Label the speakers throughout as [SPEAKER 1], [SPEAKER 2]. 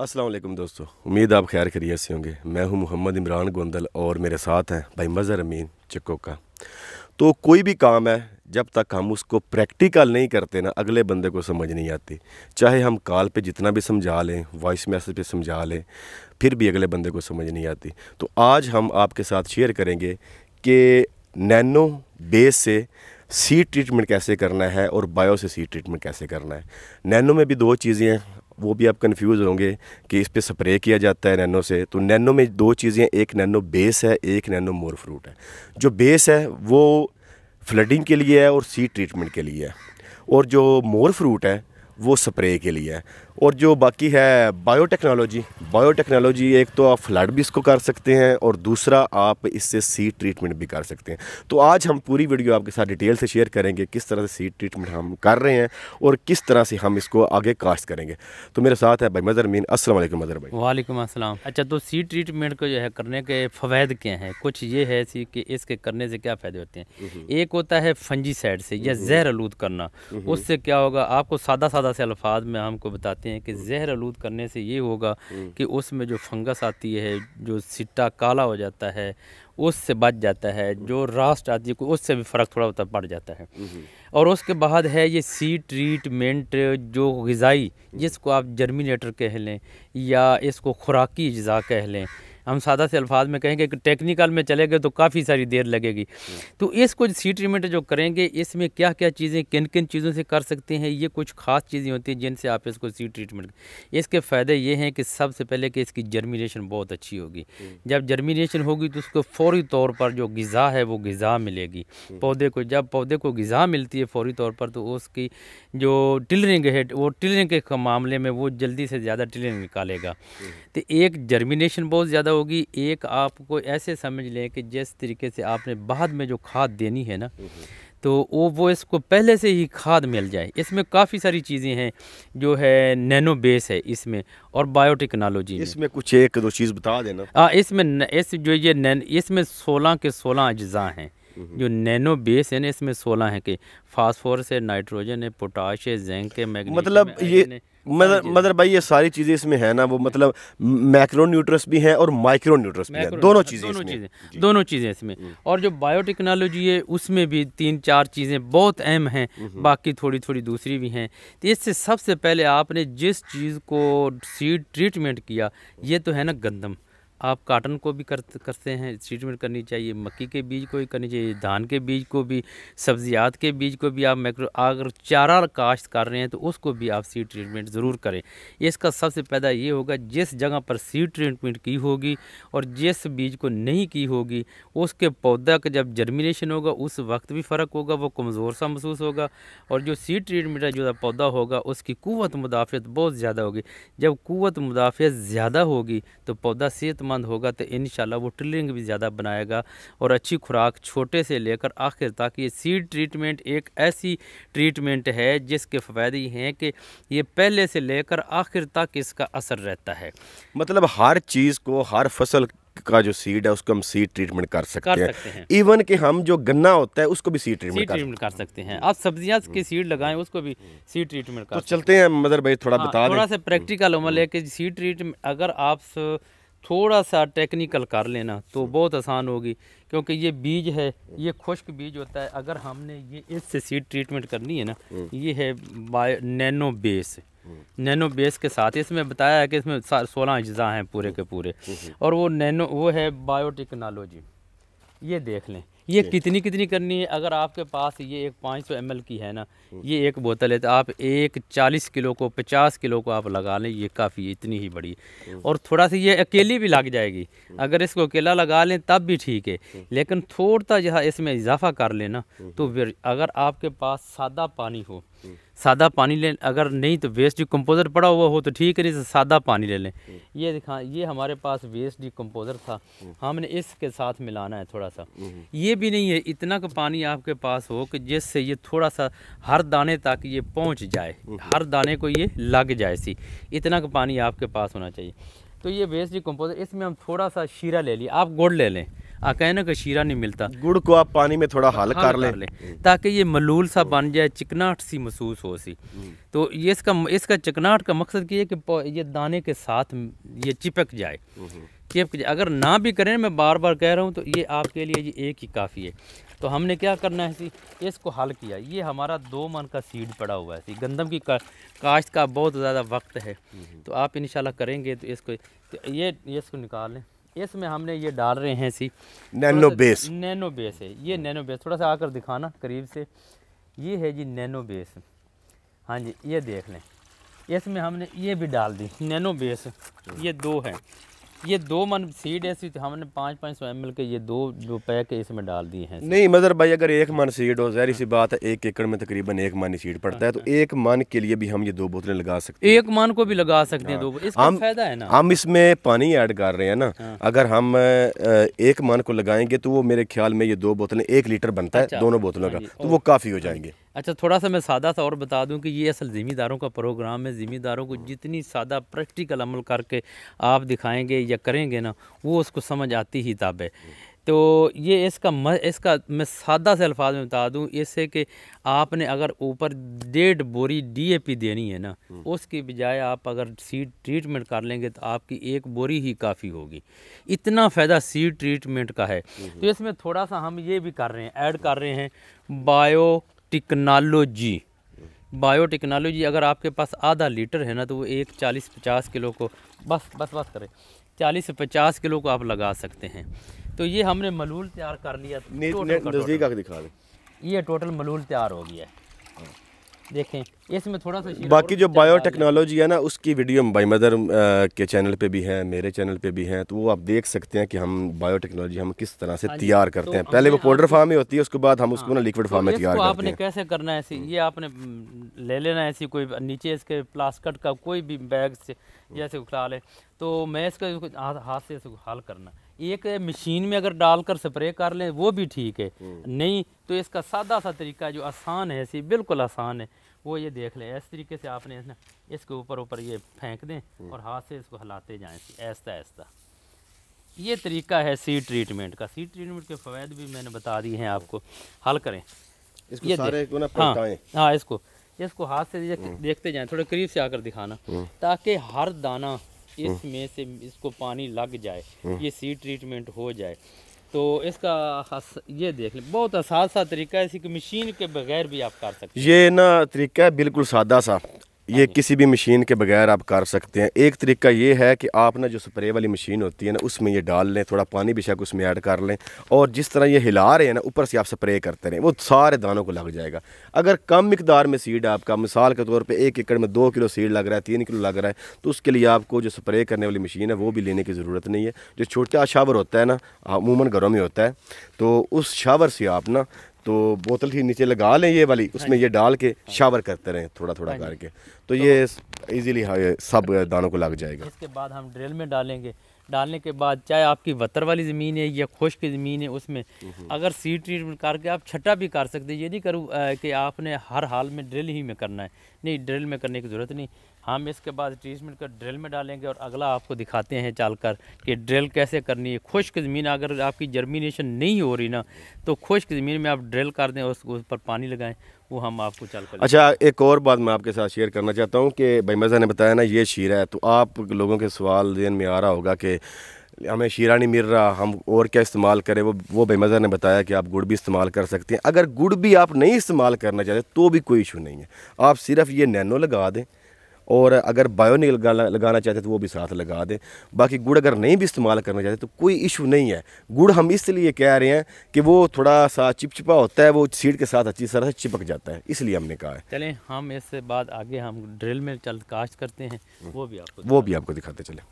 [SPEAKER 1] असलम दोस्तों उम्मीद आप खैर खरीत से होंगे मैं हूं मोहम्मद इमरान गोंदल और मेरे साथ हैं भाई मज़र अमीन चक्को का तो कोई भी काम है जब तक हम उसको प्रैक्टिकल नहीं करते ना अगले बंदे को समझ नहीं आती चाहे हम कॉल पे जितना भी समझा लें वॉइस मैसेज पे समझा लें फिर भी अगले बंदे को समझ नहीं आती तो आज हम आपके साथ शेयर करेंगे कि नैनो बेस से सी ट्रीटमेंट कैसे करना है और बायो से सी ट्रीटमेंट कैसे करना है नैनो में भी दो चीज़ें हैं वो भी आप कंफ्यूज होंगे कि इस पर स्प्रे किया जाता है नैनो से तो नैनो में दो चीज़ें एक नैनो बेस है एक नैनो मोर फ्रूट है जो बेस है वो फ्लडिंग के लिए है और सीड ट्रीटमेंट के लिए है और जो मोर फ्रूट है वो स्प्रे के लिए है और जो बाकी है बायोटेक्नोलॉजी बायोटेक्नोलॉजी एक तो आप फ्लड भी इसको कर सकते हैं और दूसरा आप इससे सी ट्रीटमेंट भी कर सकते हैं तो आज हम पूरी वीडियो आपके साथ डिटेल से शेयर करेंगे किस तरह से सी ट्रीटमेंट हम कर रहे हैं और किस तरह से हम इसको आगे कास्ट करेंगे तो मेरे साथ है भाई मदर मीन असल मदर भाई
[SPEAKER 2] वालेकुम असलम अच्छा तो सी ट्रीटमेंट को जो है करने के फ़वाद क्या हैं कुछ ये है सी कि इसके करने से क्या फ़ायदे होते हैं हम्म। एक होता है फंजी साइड से या हम्म। जहर आलूद करना हम्म। उससे क्या होगा आपको सादा सादा से अल्फाज में हमको बताते कहते हैं कि हम्म। जहर आलूद करने से ये होगा हम्म। कि उसमें जो फंगस आती है जो सिट्टा काला हो जाता है उससे बच जाता है हम्म। जो रास्ट आती है उससे भी फ़र्क थोड़ा बहुत पड़ जाता है और उसके बाद है ये सी ट्रीटमेंट जो गज़ाई जिसको आप जर्मिनेटर कह लें या इसको खुराकी अज्जा कह लें हम सादा से अल्फाज में कहेंगे कि टेक्निकल में चले गए तो काफ़ी सारी देर लगेगी तो इस कुछ सी ट्रीटमेंट जो करेंगे इसमें क्या क्या चीज़ें किन किन चीज़ों से कर सकते हैं ये कुछ खास चीज़ें होती हैं जिनसे आप इसको सी ट्रीटमेंट इसके फ़ायदे ये हैं कि सबसे पहले कि इसकी जर्मिनेशन बहुत अच्छी होगी जब जर्मिनेशन होगी तो उसको फौरी तौर पर जो गज़ा है वो गज़ा मिलेगी पौधे को जब पौधे को गज़ा मिलती है फौरी तौर पर तो उसकी जो टिलरिंग है वो टिलरिंग के मामले में वो जल्दी से ज़्यादा टिलरिंग निकालेगा तो एक जर्मिनेशन बहुत ज़्यादा होगी एक आपको ऐसे समझ लें कि जिस तरीके से आपने बाद में जो खाद देनी है ना हम्म, हम्म। तो वो वो इसको पहले से ही खाद मिल जाए इसमें काफ़ी सारी चीज़ें हैं जो है नैनो बेस है इसमें और बायोटेक्नोलॉजी इसमें
[SPEAKER 1] कुछ एक दो चीज़ बता देना
[SPEAKER 2] हाँ इसमें न, इस जो ये इसमें सोलह के सोलह अज्जा हैं हम्म, जो नैनो बेस है ना इसमें सोलह है कि फास्फोरस है नाइट्रोजन है पोटाश है जेंक है
[SPEAKER 1] मैग्नीशियम मतलब ये मदर मदर भाई ये सारी चीज़ें इसमें है ना वो मतलब मैक्रो न्यूट्रस भी हैं और माइक्रो न्यूट्रस भी हैं दोनों चीज़ें दोनों
[SPEAKER 2] चीज़ें दोनों चीज़ें इसमें और जो बायोटेक्नोलॉजी है उसमें भी तीन चार चीज़ें बहुत अहम हैं हम्म। बाकी थोड़ी थोड़ी दूसरी भी हैं तो इससे सबसे पहले आपने जिस चीज़ को सीड ट्रीटमेंट किया ये तो है ना गंदम आप काटन को भी कर करते हैं ट्रीटमेंट करनी चाहिए मक्की के बीज को भी करनी चाहिए धान के बीज को भी सब्जियात के बीज को भी आप माइक्रो अगर चारा काश्त कर रहे हैं तो उसको भी आप सीड ट्रीटमेंट ज़रूर करें इसका सबसे पैदा ये होगा जिस जगह पर सीड ट्रीटमेंट की होगी और जिस बीज को नहीं की होगी उसके पौधा का जब जर्मिनेशन होगा उस वक्त भी फ़र्क होगा वो कमज़ोर सा महसूस होगा और जो सीड ट्रीटमेंट जो पौधा होगा उसकी कुत मुदाफ़त बहुत ज़्यादा होगी जब कुत मुदाफ़त ज़्यादा होगी तो पौधा सेहतमंद फ़ायदेमंद होगा तो इन वो ट्रिलिंग भी ज़्यादा बनाएगा और अच्छी खुराक छोटे से लेकर आखिर तक ये सीड ट्रीटमेंट एक ऐसी ट्रीटमेंट है जिसके फ़ायदे हैं कि ये पहले से लेकर आखिर तक इसका असर रहता है
[SPEAKER 1] मतलब हर चीज़ को हर फसल का जो सीड है उसको हम सीड ट्रीटमेंट कर सकते, कर सकते हैं इवन कि हम जो गन्ना होता है उसको भी सीड ट्रीटमेंट कर, कर, सकते हैं
[SPEAKER 2] आप सब्जियां के हम्म। सीड लगाएं उसको भी हम्म। सीड ट्रीटमेंट
[SPEAKER 1] तो कर तो चलते हैं मदर भाई थोड़ा हाँ, बता थोड़ा सा हम्म।
[SPEAKER 2] प्रैक्टिकल अमल है कि सीड ट्रीटमेंट अगर आप स... थोड़ा सा टेक्निकल कर लेना तो बहुत आसान होगी क्योंकि ये बीज है ये खुश्क बीज होता है अगर हमने ये इससे सीड ट्रीटमेंट करनी है ना हम्म। ये है bio nano base nano base के साथ इसमें बताया है कि इसमें सोलह अज्जा हैं पूरे के पूरे हम्म। और वो नैनो वो है बायोटेक्नोलॉजी ये देख लें ये कितनी कितनी करनी है अगर आपके पास ये एक 500 सौ की है ना ये एक बोतल है तो आप एक 40 किलो को 50 किलो को आप लगा लें ये काफ़ी इतनी ही बड़ी और थोड़ा सा ये अकेली भी लग जाएगी अगर इसको अकेला लगा लें तब भी ठीक है लेकिन थोड़ा सा जहाँ इसमें इजाफा कर लेना तो फिर अगर आपके पास सादा पानी हो सादा पानी लें अगर नहीं तो वेस्ट कम्पोजर पड़ा हुआ हो तो ठीक है नहीं तो सादा पानी ले लें ये दिखा ये हमारे पास वेस्ट कम्पोजर था हमने इसके साथ मिलाना है थोड़ा सा ये भी नहीं है इतना का पानी आपके पास हो कि जिससे ये थोड़ा सा हर दाने तक ये पहुंच जाए हम्म। हर दाने को ये लग जाए सी इतना का पानी आपके पास होना चाहिए तो ये वेस्ट डिकम्पोजर इसमें हम थोड़ा सा शीरा ले लिए आप गुड़ ले लें आ कहना का शीरा नहीं मिलता गुड़ को आप पानी में थोड़ा हल कर लें ले। ताकि ये मलूल सा बन जाए चिकनाहट सी महसूस हो सी हम्म। तो ये इसका इसका चिकनाहट का मकसद ये है कि ये दाने के साथ ये चिपक जाए हम्म। सब्सक्राइब कीजिए अगर ना भी करें मैं बार बार कह रहा हूँ तो ये आपके लिए ये एक ही काफ़ी है तो हमने क्या करना है सी इसको हल किया ये हमारा दो मन का सीड पड़ा हुआ है सी गंदम की का, काश्त का बहुत ज़्यादा वक्त है हम्म। तो आप इन करेंगे तो इसको तो ये इसको निकाल लें इसमें हमने ये डाल रहे हैं सी नैनो बेस नैनो बेस है ये नैनो बेस थोड़ा सा आकर दिखाना करीब से ये है जी नैनो बेस हाँ जी ये देख लें इसमें हमने ये भी डाल दी नैनो बेस ये दो हैं ये दो मन सीड ऐसी थी हमने पाँच पाँच सौ एम के ये दो जो पैक इसमें डाल दिए हैं नहीं मदर
[SPEAKER 1] भाई अगर एक मन सीड हो जहरी सी बात है एक एकड़ में तकरीबन एक मन सीड पड़ता है तो अच्छा। एक मन के लिए भी हम ये दो बोतलें लगा सकते
[SPEAKER 2] हैं एक मन को भी लगा सकते हैं हाँ। दो हम फायदा है ना
[SPEAKER 1] हम इसमें पानी ऐड कर रहे हैं ना हाँ। अगर हम एक मन को लगाएंगे तो वो मेरे ख्याल में ये दो बोतलें एक लीटर बनता है अच्छा। दोनों बोतलों का हाँ तो वो काफ़ी हो जाएंगे
[SPEAKER 2] अच्छा थोड़ा सा मैं सादा सा और बता दूं कि ये असल ज़िम्मेदारों का प्रोग्राम है ज़िम्मेदारों को जितनी सादा प्रैक्टिकल अमल करके आप दिखाएंगे या करेंगे ना वो उसको समझ आती ही ताब है तो ये इसका म, इसका मैं सादा से अल्फाज में बता दूं इससे कि आपने अगर ऊपर डेढ़ बोरी डीएपी देनी है ना हम्म। उसकी बजाय आप अगर सीड ट्रीटमेंट कर लेंगे तो आपकी एक बोरी ही काफ़ी होगी इतना फ़ायदा सीड ट्रीटमेंट का है हम्म, हम्म। तो इसमें थोड़ा सा हम ये भी कर रहे हैं ऐड कर रहे हैं बायो टेक्नोलॉजी बायोटेक्नोलॉजी अगर आपके पास आधा लीटर है ना तो वो एक चालीस पचास किलो को बस बस बस करें चालीस से पचास किलो को आप लगा सकते हैं तो ये हमने मलूल तैयार कर लिया नज़दीक दिखा दें ये टोटल मलूल तैयार हो गया है हाँ। देखें इसमें थोड़ा सा बाकी
[SPEAKER 1] जो बायोटेक्नोलॉजी है ना उसकी वीडियो बाई मदर के चैनल पे भी है मेरे चैनल पे भी है तो वो आप देख सकते हैं कि हम बायोटेक्नोलॉजी हम किस तरह से हाँ तैयार तो करते तो हैं पहले वो पाउडर फार्म ही होती है उसके बाद हम हाँ, उसको ना लिक्विड फार्म तो में तैयार करते हैं आपने
[SPEAKER 2] कैसे करना है ऐसी ये आपने ले लेना ऐसी कोई नीचे इसके प्लास्टिक का कोई भी बैग से हाँ। जैसे उठा ले तो मैं इसका हाथ से हल करना एक मशीन में अगर डालकर स्प्रे कर लें वो भी ठीक है हम्म। नहीं तो इसका सादा सा तरीका जो आसान है सी बिल्कुल आसान है वो ये देख लें इस तरीके से आपने इसके ऊपर ऊपर ये फेंक दें हम्म। और हाथ से इसको हिलाते जाएं ऐसा ऐसा ये तरीका है सी ट्रीटमेंट का सी ट्रीटमेंट के फ़वाद भी मैंने बता दिए हैं आपको हल करें इसको ये सारे को ना हाँ हाँ इसको इसको हाथ से हम्म। देखते जाएं थोड़े करीब से आकर दिखाना ताकि हर दाना हम्म। इसमें से इसको पानी लग जाए हम्म। ये सी ट्रीटमेंट हो जाए तो इसका ये देख लें बहुत आसान सा तरीका है इसी की मशीन के बगैर भी आप कर सकते
[SPEAKER 1] हैं ये ना तरीका है बिल्कुल सादा सा ये हाँ किसी भी मशीन के बगैर आप कर सकते हैं एक तरीका ये है कि आप ना जो स्प्रे वाली मशीन होती है ना उसमें ये डाल लें थोड़ा पानी भी बेशक उसमें ऐड कर लें और जिस तरह ये हिला रहे हैं ना ऊपर से आप स्प्रे करते रहें वो सारे दानों को लग जाएगा अगर कम मकदार में सीड आपका मिसाल के तौर पर एक एकड़ में दो किलो सीड लग रहा है तीन किलो लग रहा है तो उसके लिए आपको जो स्प्रे करने वाली मशीन है वो भी लेने की ज़रूरत नहीं है जो छोटा शावर होता है ना अमूमन घरों में होता है तो उस शावर से आप ना तो बोतल ही नीचे लगा लें ये वाली हाँ उसमें ये डाल के हाँ शावर करते रहें थोड़ा थोड़ा हाँ करके तो, तो ये इजीली सब दानों को लग जाएगा
[SPEAKER 2] इसके बाद हम ड्रिल में डालेंगे डालने के बाद चाहे आपकी वतर वाली ज़मीन है या खुश्क ज़मीन है उसमें हम्म। अगर सीड ट्रीटमेंट करके आप छट्टा भी कर सकते ये नहीं करूँ कि आपने हर हाल में ड्रिल ही में करना है नहीं ड्रिल में करने की ज़रूरत नहीं हम इसके बाद ट्रीटमेंट कर ड्रिल में डालेंगे और अगला आपको दिखाते हैं चाल कर कि ड्रिल कैसे करनी है खुश्क ज़मीन अगर आपकी जर्मिनेशन नहीं हो रही ना तो खुश्क ज़मीन में आप ड्रिल कर दें और उसको उस पर पानी लगाएं वो हम आपको चाल कर
[SPEAKER 1] अच्छा एक और बात मैं आपके साथ शेयर करना चाहता हूँ कि भाई मज़ा ने बताया ना ये शीरा है तो आप लोगों के सवाल जेन में आ रहा होगा कि हमें शीरा नहीं मिल रहा हम और क्या इस्तेमाल करें वो वो बेमज़ा ने बताया कि आप गुड़ भी इस्तेमाल कर सकते हैं अगर गुड़ भी आप नहीं इस्तेमाल करना चाहते तो भी कोई इशू नहीं है आप सिर्फ ये नैनो लगा दें और अगर बायोनिक लगाना लगाना चाहते तो वो भी साथ लगा दें बाकी गुड़ अगर नहीं भी इस्तेमाल करना चाहते तो कोई इशू नहीं है गुड़ हम इसलिए कह रहे हैं कि वो थोड़ा सा चिपचिपा होता है वो सीड के साथ अच्छी तरह से चिपक जाता है इसलिए हमने कहा है
[SPEAKER 2] चलें हम इससे बाद आगे हम ड्रिल में चल काश्त करते हैं हम्म। वो भी आपको वो भी आपको दिखाते
[SPEAKER 1] चलें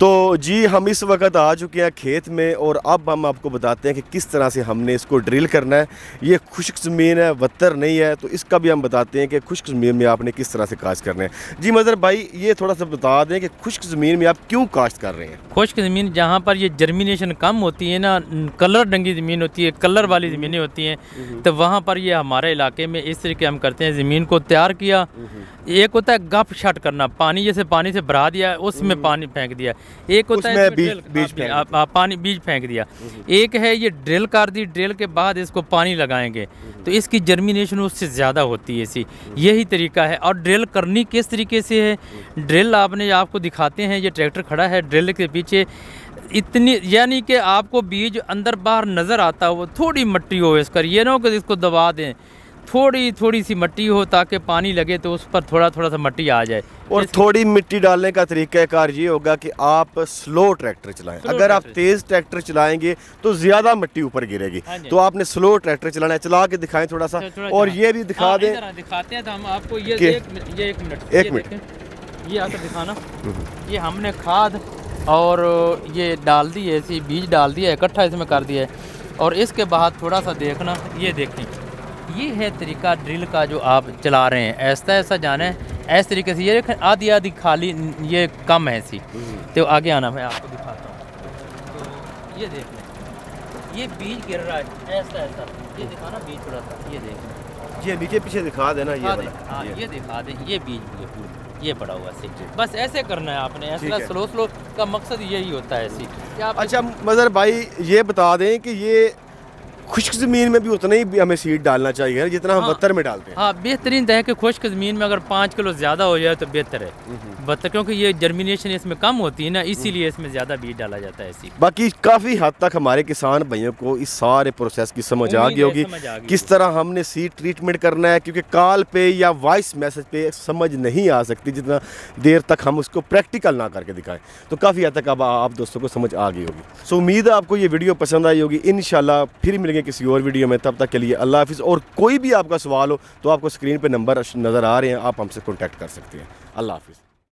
[SPEAKER 1] तो जी हम इस वक्त आ चुके हैं खेत में और अब हम आपको बताते हैं कि किस तरह से हमने इसको ड्रिल करना है ये खुश्क ज़मीन है वत्तर नहीं है तो इसका भी हम बताते हैं कि खुश्क ज़मीन में आपने किस तरह से काश्त करना है जी मज़र भाई ये थोड़ा सा बता दें कि खुश्क ज़मीन में आप क्यों काश्त कर रहे हैं खुश्क
[SPEAKER 2] ज़मीन जहाँ पर ये जर्मिनेशन कम होती है ना कलर डंगी ज़मीन होती है कलर वाली हम्म। ज़मीनें होती हैं हम्म। तो वहाँ पर ये हमारे इलाके में इस तरीके हम करते हैं ज़मीन को तैयार किया हम्म। एक होता है गप शट करना पानी जैसे पानी से भरा दिया उसमें पानी फेंक दिया एक होता है बीज बीज पानी बीज फेंक दिया हम्म। एक है ये ड्रिल कर दी ड्रिल के बाद इसको पानी लगाएंगे हम्म। तो इसकी जर्मिनेशन उससे ज़्यादा होती है इसी यही तरीका है और ड्रिल करनी किस तरीके से है ड्रिल आपने आपको दिखाते हैं ये ट्रैक्टर खड़ा है ड्रिल के पीछे इतनी यानी कि आपको बीज अंदर बाहर नज़र आता हो थोड़ी मट्टी हो इसका ये ना हो कि इसको दबा दें थोड़ी थोड़ी सी मिट्टी हो ताकि पानी लगे तो उस पर थोड़ा थोड़ा
[SPEAKER 1] सा मिट्टी आ जाए और थोड़ी मिट्टी डालने का तरीक़ाकार ये होगा कि आप स्लो ट्रैक्टर चलाएं स्लो अगर आप तेज़ ट्रैक्टर चलाएंगे तो ज़्यादा मिट्टी ऊपर गिरेगी हाँ तो आपने स्लो ट्रैक्टर चलाना है चला के दिखाएं थोड़ा सा अच्छा, थोड़ा और ये भी दिखा दें
[SPEAKER 2] दिखाते हैं तो हम आपको ये एक मिनट ये आकर दिखाना हम्म। ये हमने खाद और ये डाल दी है ऐसी बीज डाल दिया इकट्ठा इसमें कर दिया है और इसके बाद थोड़ा सा देखना ये देखें ये है तरीका ड्रिल का जो आप चला रहे हैं ऐसा ऐसा जाना है ऐसे तरीके से ये आधी आधी खाली ये कम है सी तो आगे आना मैं आपको दिखाता हूँ तो ये देख लें ये बीज गिर रहा है ऐसा ऐसा ये
[SPEAKER 1] दिखाना बीज थोड़ा सा
[SPEAKER 2] ये देख लें ये बीजे
[SPEAKER 1] पीछे दिखा देना ये हाँ ये
[SPEAKER 2] दिखा दें ये बीज ये पड़ा हुआ सी बस ऐसे करना है आपने ऐसा स्लो स्लो का मकसद यही होता है
[SPEAKER 1] सी अच्छा मज़र भाई ये बता दें कि ये खुश्क ज़मीन में भी उतना ही हमें सीड डालना चाहिए जितना हम हाँ। बत्तर में डालते हैं
[SPEAKER 2] हाँ बेहतरीन है कि खुश्क ज़मीन में अगर पाँच किलो ज़्यादा हो जाए तो बेहतर है हम्म, हम्म। बत्तर क्योंकि ये जर्मिनेशन इसमें कम होती है ना इसीलिए हम्म। इसमें ज़्यादा बीज डाला जाता है इसी बाकी
[SPEAKER 1] काफ़ी हद तक हमारे किसान भाइयों को इस सारे प्रोसेस की समझ आ गई होगी किस तरह हमने सीड ट्रीटमेंट करना है क्योंकि कॉल पे या वॉइस मैसेज पे समझ नहीं आ सकती जितना देर तक हम उसको प्रैक्टिकल ना करके दिखाएं तो काफ़ी हद तक अब आप दोस्तों को समझ आ गई होगी सो उम्मीद है आपको ये वीडियो पसंद आई होगी इन फिर मिलेंगे मिलेंगे किसी और वीडियो में तब तक के लिए अल्लाह हाफिज़ और कोई भी आपका सवाल हो तो आपको स्क्रीन पर नंबर नज़र आ रहे हैं आप हमसे कॉन्टैक्ट कर सकते हैं अल्लाह हाफिज़